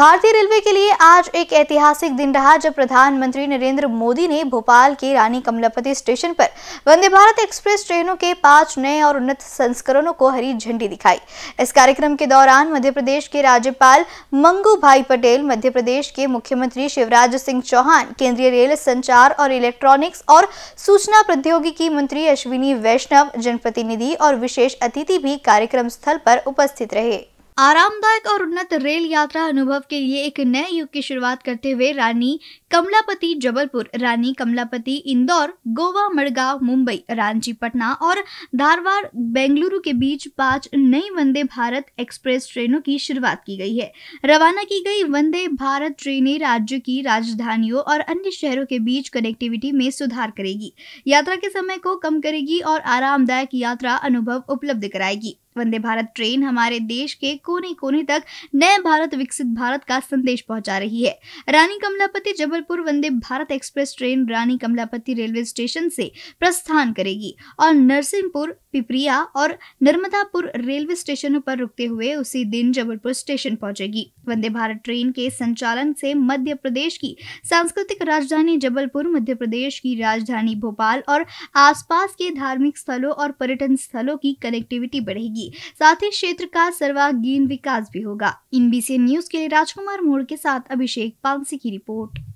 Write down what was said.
भारतीय रेलवे के लिए आज एक ऐतिहासिक दिन रहा जब प्रधानमंत्री नरेंद्र मोदी ने भोपाल के रानी कमलापति स्टेशन पर वंदे भारत एक्सप्रेस ट्रेनों के पांच नए और उन्नत संस्करणों को हरी झंडी दिखाई इस कार्यक्रम के दौरान मध्य प्रदेश के राज्यपाल मंगू भाई पटेल मध्य प्रदेश के मुख्यमंत्री शिवराज सिंह चौहान केंद्रीय रेल संचार और इलेक्ट्रॉनिक्स और सूचना प्रौद्योगिकी मंत्री अश्विनी वैष्णव जनप्रतिनिधि और विशेष अतिथि भी कार्यक्रम स्थल पर उपस्थित रहे आरामदायक और उन्नत रेल यात्रा अनुभव के लिए एक नए युग की शुरुआत करते हुए रानी कमलापति जबलपुर रानी कमलापति इंदौर गोवा मड़गांव मुंबई रांची पटना और धारवाड़ बेंगलुरु के बीच पांच नई वंदे भारत एक्सप्रेस ट्रेनों की शुरुआत की गई है रवाना की गई वंदे भारत ट्रेनें राज्य की राजधानियों और अन्य शहरों के बीच कनेक्टिविटी में सुधार करेगी यात्रा के समय को कम करेगी और आरामदायक यात्रा अनुभव उपलब्ध कराएगी वंदे भारत ट्रेन हमारे देश के कोने कोने तक नए भारत विकसित भारत का संदेश पहुंचा रही है रानी कमलापति जबल Jabalpur Vande Bharat express train Rani Kamlapati railway station से प्रस्थान करेगी और नरसिंहपुर पिपरिया और नर्मदापुर रेलवे स्टेशनों पर रुकते हुए उसी दिन जबलपुर स्टेशन पहुंचेगी वंदे भारत ट्रेन के संचालन से मध्य प्रदेश की सांस्कृतिक राजधानी जबलपुर मध्य प्रदेश की राजधानी भोपाल और आसपास के धार्मिक स्थलों और पर्यटन स्थलों की कनेक्टिविटी बढ़ेगी साथ ही क्षेत्र का सर्वागीण विकास भी होगा इन बीसी न्यूज के लिए राजकुमार मोड़ के साथ अभिषेक पांसी की रिपोर्ट